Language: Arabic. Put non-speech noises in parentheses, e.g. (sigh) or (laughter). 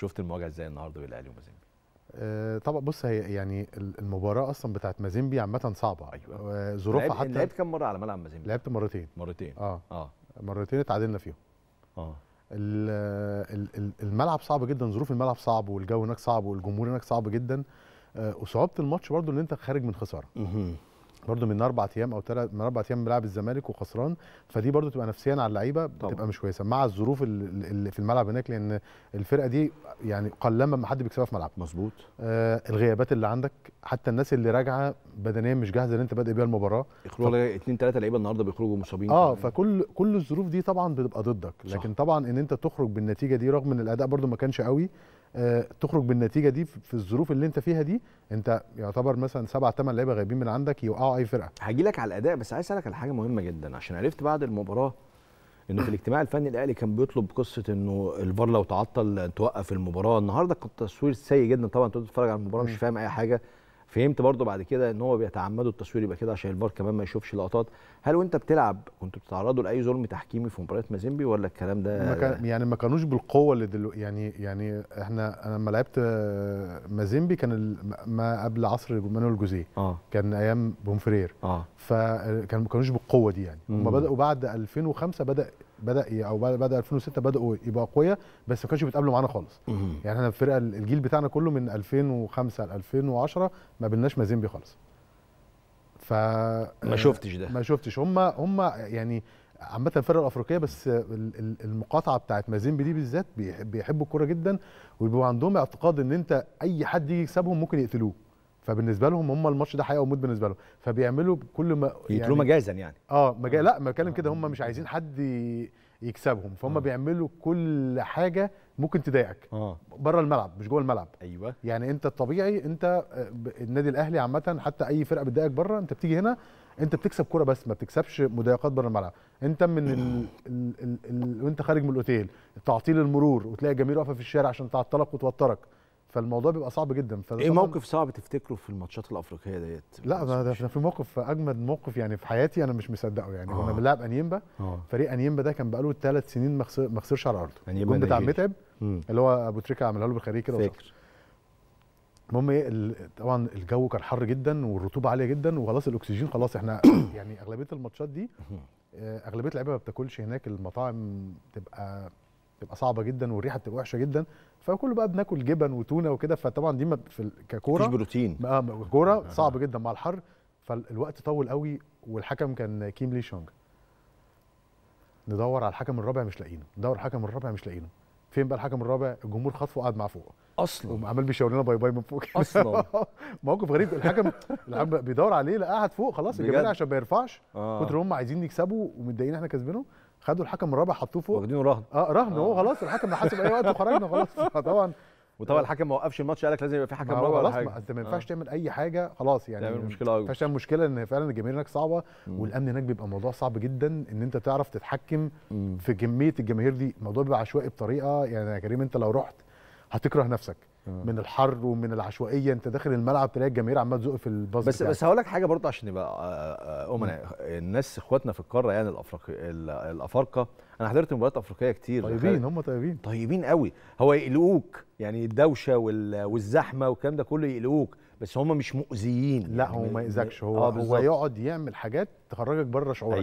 شفت المواجهه ازاي النهارده بين الاهلي ومازيمبي آه طبعا بص هي يعني المباراه اصلا بتاعت مازيمبي عامه صعبه ايوه آه، ظروفها حتى لعبت كام مره على ملعب مازيمبي؟ لعبت مرتين مرتين اه اه مرتين اتعادلنا فيهم اه الملعب صعب جدا ظروف الملعب صعب والجو هناك صعب والجمهور هناك صعب جدا آه، وصعوبه الماتش برضو ان انت خارج من خساره برضه من اربع ايام او ثلاث من اربع ايام بيلعب الزمالك وخسران فدي برضه تبقى نفسيا على اللعيبه بتبقى مش كويسه مع الظروف اللي في الملعب هناك لان الفرقه دي يعني قلما ما حد بيكسبها في ملعب مظبوط آه الغيابات اللي عندك حتى الناس اللي راجعه بدنيا مش جاهزه ان انت بادئ بيها المباراه يخرجوا ف... اثنين ثلاثه لعيبه النهارده بيخرجوا مصابين اه كمان. فكل كل الظروف دي طبعا بتبقى ضدك لكن صح. طبعا ان انت تخرج بالنتيجه دي رغم ان الاداء برضه ما كانش قوي تخرج بالنتيجه دي في الظروف اللي انت فيها دي انت يعتبر مثلا سبع ثمان لعيبه غايبين من عندك يوقعوا اي فرقه هاجي لك على الاداء بس عايز اسالك على حاجه مهمه جدا عشان عرفت بعد المباراه انه في (coughs) الاجتماع الفني الاهلي كان بيطلب قصه انه الفار لو تعطل توقف المباراه النهارده كان التصوير سيء جدا طبعا انت بتتفرج على المباراه مش فاهم اي حاجه فهمت برضو بعد كده ان هو بيتعمدوا التصوير يبقى كده عشان الفار كمان ما يشوفش لقطات هل وانت بتلعب كنت بتتعرضوا لاي ظلم تحكيمي في مباراه مازيمبي ولا الكلام ده ما كان يعني ما كانوش بالقوه اللي دلو يعني يعني احنا انا لما لعبت مازيمبي كان ما قبل عصر مانويل جوزيه آه. كان ايام بومفرير اه فكان ما كانوش بالقوه دي يعني هم بداوا بعد 2005 بدا بدا او بدا 2006 بداوا يبقوا اقوياء بس ما كانوش بيتقابلوا معانا خالص يعني احنا الفرقه الجيل بتاعنا كله من 2005 ل 2010 ما بيناش مازيمبي خالص ف ما شفتش ده ما شفتش هم هم يعني عامة الفرق الأفريقية بس المقاطعة بتاعت مازيمبي دي بالذات بيحبوا الكورة جدا وبيبقوا عندهم اعتقاد إن أنت أي حد يجي يكسبهم ممكن يقتلوه فبالنسبه لهم هم الماتش ده حياه وموت بالنسبه لهم فبيعملوا كل ما يعني مجازا يعني اه مجا... لا بتكلم كده هم مش عايزين حد يكسبهم فهم آه. بيعملوا كل حاجه ممكن تضايقك آه. بره الملعب مش جوه الملعب ايوه يعني انت الطبيعي انت آه، النادي الاهلي عامه حتى اي فرقه بتضايقك بره انت بتيجي هنا انت بتكسب كوره بس ما بتكسبش مضايقات بره الملعب انت من ال... ال... ال... ال... وانت خارج من الاوتيل تعطيل المرور وتلاقي جميل واقفه في الشارع عشان تعطلك وتوترك فالموضوع بيبقى صعب جدا ايه موقف صعب تفتكره في الماتشات الافريقيه ديت لا ده في موقف اجمد موقف يعني في حياتي انا مش مصدقه يعني كنا آه. بنلعب انيمبا آه. فريق انيمبا ده كان بقاله ثلاث سنين ما خسرش على ارضه الجون بتاع متعب اللي هو ابو تريكه عملها له بالخارج كده فاكر المهم ايه طبعا الجو كان حر جدا والرطوبه عاليه جدا وخلاص الاكسجين خلاص احنا (coughs) يعني اغلبيه الماتشات دي آه، اغلبيه اللعيبه ما بتاكلش هناك المطاعم تبقى بتبقى صعبه جدا والريحه بتبقى وحشه جدا فكله بقى بناكل جبن وتونه وكده فطبعا دي في ككوره مفيش بروتين آه، كوره (laughs) صعب جدا مع الحر فالوقت طول قوي والحكم كان كيم لي شونج ندور على الحكم الرابع مش لاقيينه ندور على الحكم الرابع مش لاقيينه فين بقى الحكم الرابع الجمهور خطفه وقعد معاه فوق اصلا وعمال بيشاور لنا باي باي من فوق اصلا (laughs) موقف غريب الحكم الحكم بيدور عليه لا قعد فوق خلاص الجماهير عشان ما يرفعش آه. كتر هم عايزين يكسبوا ومتضايقين احنا كسبانه خدوا الحكم الرابع حطوه فوق واخدينه رهن اه رهن آه. هو خلاص الحكم حاسب اي وقت وخرجنا خلاص (laughs) طبعا وطبعا أيوه. الحكم ما وقفش الماتش قال لك لازم يبقى في حكم رابع خلاص انت ما ينفعش آه. تعمل اي حاجه خلاص يعني تعمل مشكله قوي فعشان مشكله ان فعلا الجماهير هناك صعبه مم. والامن هناك بيبقى موضوع صعب جدا ان انت تعرف تتحكم مم. في كميه الجماهير دي الموضوع بيبقى عشوائي بطريقه يعني يا كريم انت لو رحت هتكره نفسك آه. من الحر ومن العشوائيه انت داخل الملعب تلاقي الجماهير عماله تزق في الباص بس بتاعك. بس هقول لك حاجه برضه عشان يبقى آه، آه، امنا الناس اخواتنا في القاره يعني الافريقي الافارقه انا حضرت مباريات افريقيه كتير طيبين هم طيبين طيبين قوي هو يقلقوك يعني الدوشه والزحمه والكلام ده كله يقلقوك بس هم مش مؤذيين لا يعني هو ما يأذكش هو آه هو يقعد يعمل حاجات تخرجك بره شعورك